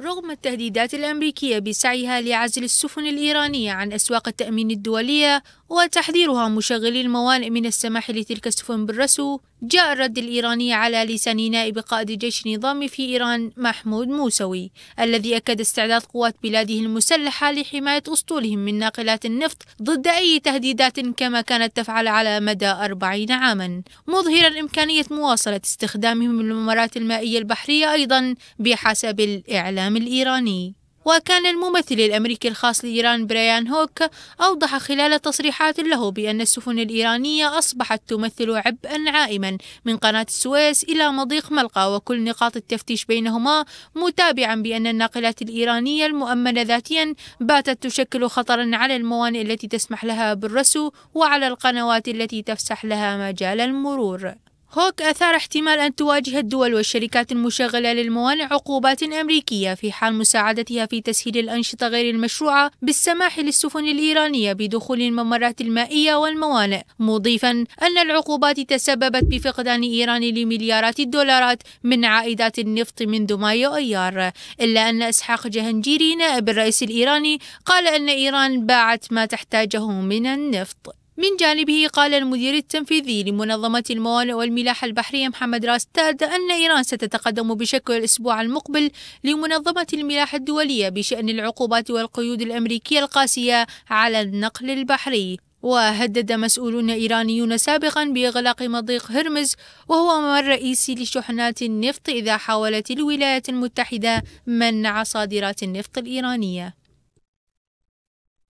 رغم التهديدات الأمريكية بسعيها لعزل السفن الإيرانية عن أسواق التأمين الدولية وتحذيرها مشغلي الموانئ من السماح لتلك السفن بالرسو جاء الرد الإيراني على لسان نائب قائد جيش نظامي في إيران محمود موسوي الذي أكد استعداد قوات بلاده المسلحة لحماية أسطولهم من ناقلات النفط ضد أي تهديدات كما كانت تفعل على مدى أربعين عاما مظهرا إمكانية مواصلة استخدامهم للممرات المائية البحرية أيضا بحسب الإعلام الإعلام الإيراني وكان الممثل الأمريكي الخاص لإيران بريان هوك أوضح خلال تصريحات له بأن السفن الإيرانية أصبحت تمثل عبئا عائما من قناة السويس إلى مضيق ملقا وكل نقاط التفتيش بينهما متابعا بأن الناقلات الإيرانية المؤمنة ذاتيا باتت تشكل خطرا على الموانئ التي تسمح لها بالرسو وعلى القنوات التي تفسح لها مجال المرور هوك أثار احتمال أن تواجه الدول والشركات المشغلة للموانئ عقوبات أمريكية في حال مساعدتها في تسهيل الأنشطة غير المشروعة بالسماح للسفن الإيرانية بدخول الممرات المائية والموانئ مضيفا أن العقوبات تسببت بفقدان إيران لمليارات الدولارات من عائدات النفط منذ مايو أيار إلا أن إسحاق جهنجيري نائب الرئيس الإيراني قال أن إيران باعت ما تحتاجه من النفط من جانبه قال المدير التنفيذي لمنظمة الموانئ والملاحة البحرية محمد راستاد أن إيران ستتقدم بشكل الأسبوع المقبل لمنظمة الملاحة الدولية بشأن العقوبات والقيود الأمريكية القاسية على النقل البحري وهدد مسؤولون إيرانيون سابقا بإغلاق مضيق هرمز وهو ممر رئيسي لشحنات النفط إذا حاولت الولايات المتحدة منع صادرات النفط الإيرانية